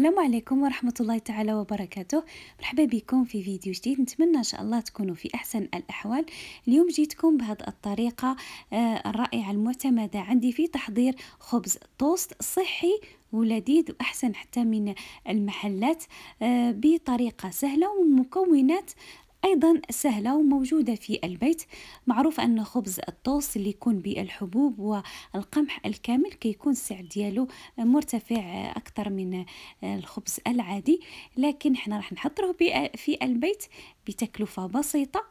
السلام عليكم ورحمة الله تعالى وبركاته مرحبا بكم في فيديو جديد نتمنى إن شاء الله تكونوا في أحسن الأحوال اليوم جيتكم بهذه الطريقة آه، الرائعة المعتمدة عندي في تحضير خبز توست صحي ولذيذ وأحسن حتى من المحلات آه، بطريقة سهلة ومكونات أيضا سهلة وموجودة في البيت معروف أن خبز الطوس اللي يكون بالحبوب والقمح الكامل كيكون السعر ديالو مرتفع أكثر من الخبز العادي لكن حنا راح نحضره في البيت بتكلفة بسيطة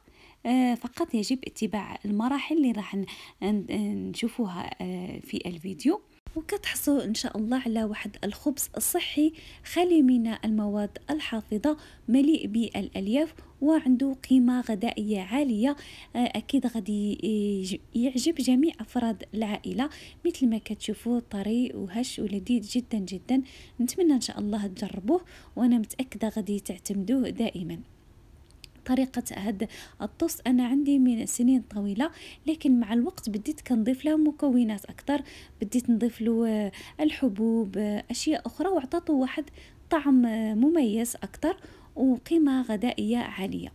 آه، فقط يجب اتباع المراحل اللي راح نشوفوها آه، في الفيديو وكتحصلوا إن شاء الله على واحد الخبز صحي خالي من المواد الحافظة مليء بالألياف وعنده قيمة غذائية عالية آه، أكيد غادي يعجب جميع أفراد العائلة مثل ما كتشوفوا طري وهش ولذيذ جدا جدا نتمنى إن شاء الله تجربوه وأنا متأكدة غادي تعتمدوه دائما طريقة هاد الطوست أنا عندي من سنين طويلة لكن مع الوقت بديت كنضيف له مكونات أكثر بديت نضيف له آه، الحبوب آه، أشياء أخرى وعطاته واحد طعم آه، مميز أكثر وقيمة غذائية عالية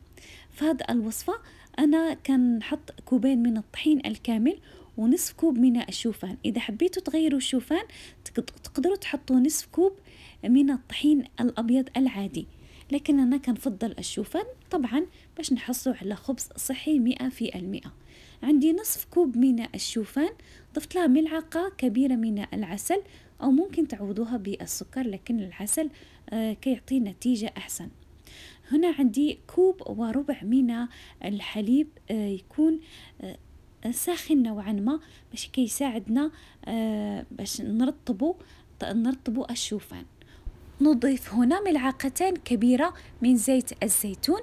فهاد الوصفة أنا كنحط كوبين من الطحين الكامل ونصف كوب من الشوفان إذا حبيتوا تغيروا الشوفان تقدروا تحطوا نصف كوب من الطحين الأبيض العادي لكن أنا كنفضل الشوفان طبعا باش نحصلوا على خبز صحي مئة في المئة عندي نصف كوب من الشوفان ضفت لها ملعقة كبيرة من العسل أو ممكن تعوضوها بالسكر لكن العسل آه، كيعطي نتيجة أحسن هنا عندي كوب وربع من الحليب آه، يكون آه، ساخن نوعا ما باش كيساعدنا باش نرطبو نرطبو الشوفان نضيف هنا ملعقتان كبيرة من زيت الزيتون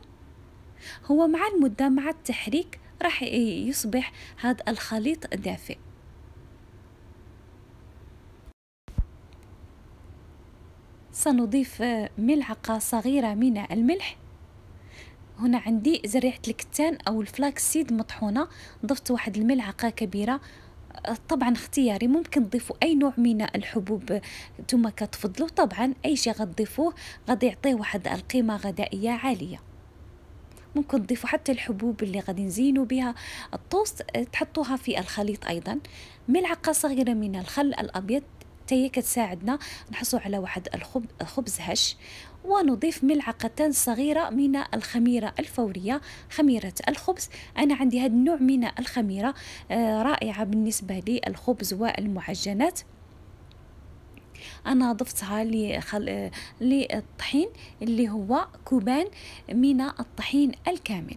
هو مع المدة مع التحريك راح يصبح هذا الخليط دافئ سنضيف ملعقة صغيرة من الملح هنا عندي زريعة الكتان أو الفلاكسيد مطحونة ضفت واحد الملعقة كبيرة طبعا اختياري ممكن تضيفوا اي نوع من الحبوب انتم كتفضلوا طبعا اي شيء غتضيفوه غادي يعطيه واحد القيمه غذائيه عاليه ممكن تضيفوا حتى الحبوب اللي غادي نزينوا بها الطوست تحطوها في الخليط ايضا ملعقه صغيره من الخل الابيض تاهي هي كتساعدنا نحصل على واحد الخبز هش ونضيف ملعقتان صغيرة من الخميرة الفورية خميرة الخبز أنا عندي هذا النوع من الخميرة آه، رائعة بالنسبة للخبز والمعجنات انا ضفتها لخل... آه، للطحين اللي هو كوبان من الطحين الكامل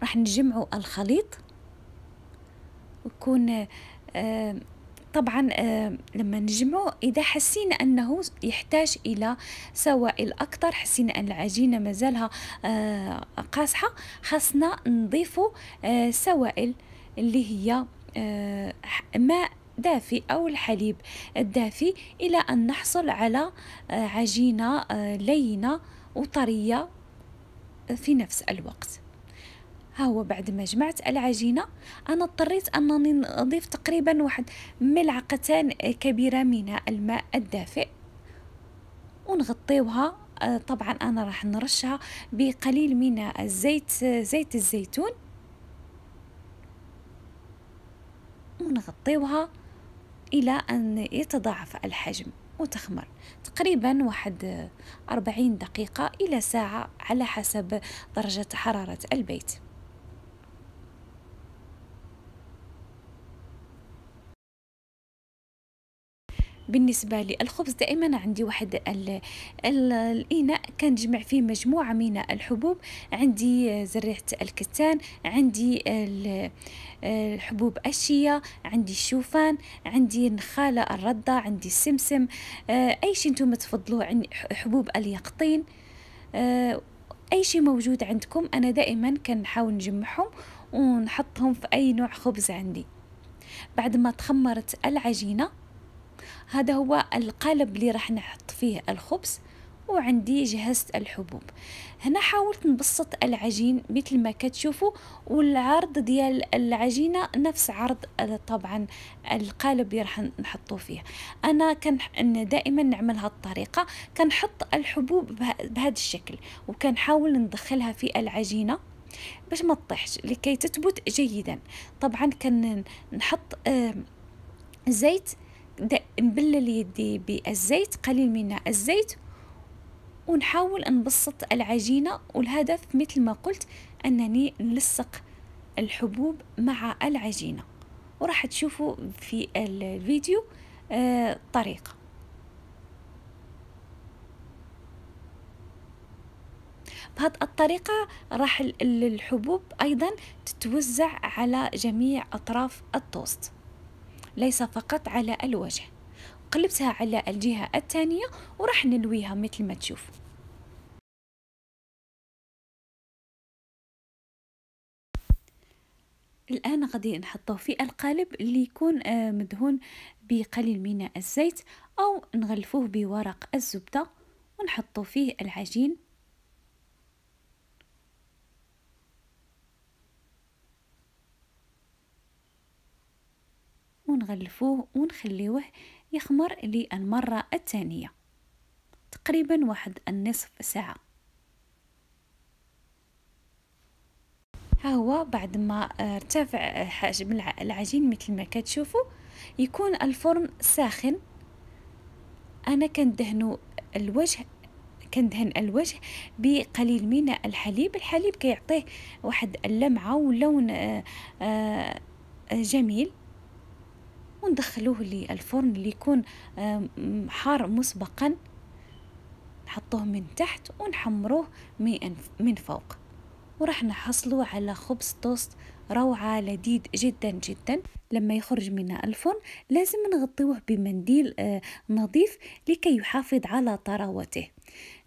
راح نجمع الخليط يكون آه، طبعا آه، لما نجمعه إذا حسينا أنه يحتاج إلى سوائل أكثر حسينا أن العجينة مازالها آه، قاصحة خاصنا نضيف سوائل اللي هي ماء دافئ أو الحليب الدافئ إلى أن نحصل على عجينة لينة وطرية في نفس الوقت ها هو بعد ما جمعت العجينة أنا اضطريت أنني نضيف تقريبا واحد ملعقتان كبيرة من الماء الدافئ ونغطيوها آه، طبعا أنا راح نرشها بقليل من الزيت زيت الزيتون ونغطيوها إلى أن يتضاعف الحجم وتخمر تقريبا واحد أربعين دقيقة إلى ساعة على حسب درجة حرارة البيت بالنسبة لي الخبز دائما عندي واحد الـ الـ الإناء كنجمع فيه مجموعة من الحبوب عندي زريعة الكتان عندي الحبوب الشيا عندي الشوفان عندي النخالة الردة عندي السمسم أي شيء نتوما تفضلوه حبوب اليقطين اي شيء موجود عندكم انا دائما كنحاول نجمعهم ونحطهم في اي نوع خبز عندي بعد ما تخمرت العجينه هذا هو القالب اللي راح نحط فيه الخبز وعندي جهزت الحبوب هنا حاولت نبسط العجين مثل ما كتشوفوا والعرض ديال العجينه نفس عرض آه، طبعا القالب اللي راح نحطوه فيه انا كان دائما نعمل هذه الطريقه كنحط الحبوب بهذا الشكل وكنحاول ندخلها في العجينه باش ما تطيحش لكي تثبت جيدا طبعا كنحط آه زيت نبلل يدي بالزيت قليل من الزيت ونحاول نبسط العجينة والهدف مثل ما قلت أنني نلصق الحبوب مع العجينة وراح تشوفوا في الفيديو الطريقة آه، بهاد بهذه الطريقة راح الحبوب أيضا تتوزع على جميع أطراف التوست ليس فقط على الوجه قلبتها على الجهة الثانية وراح نلويها مثل ما تشوف الآن غادي نحطه في القالب اللي يكون آه، مدهون بقليل من الزيت أو نغلفوه بورق الزبدة ونحطه فيه العجين ونغلفوه ونخليوه يخمر للمرة الثانية تقريبا واحد النصف ساعة ها هو بعد ما آه، ارتفع حجم العجين مثل ما كتشوفوا يكون الفرن ساخن انا كندهنو الوجه كندهن الوجه بقليل من الحليب الحليب كيعطيه واحد اللمعه ولون آه، آه، جميل وندخلوه للفرن اللي يكون حار مسبقا نحطوه من تحت ونحمروه من فوق وراح نحصلوا على خبز توست روعة لذيذ جدا جدا لما يخرج من الفرن لازم نغطيه بمنديل آه، نظيف لكي يحافظ على طراوته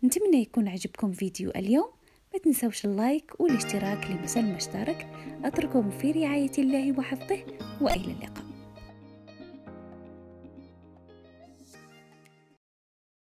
نتمنى يكون عجبكم فيديو اليوم ما تنسوش اللايك والاشتراك لمسا المشترك أترككم في رعاية الله وحفظه وإلى اللقاء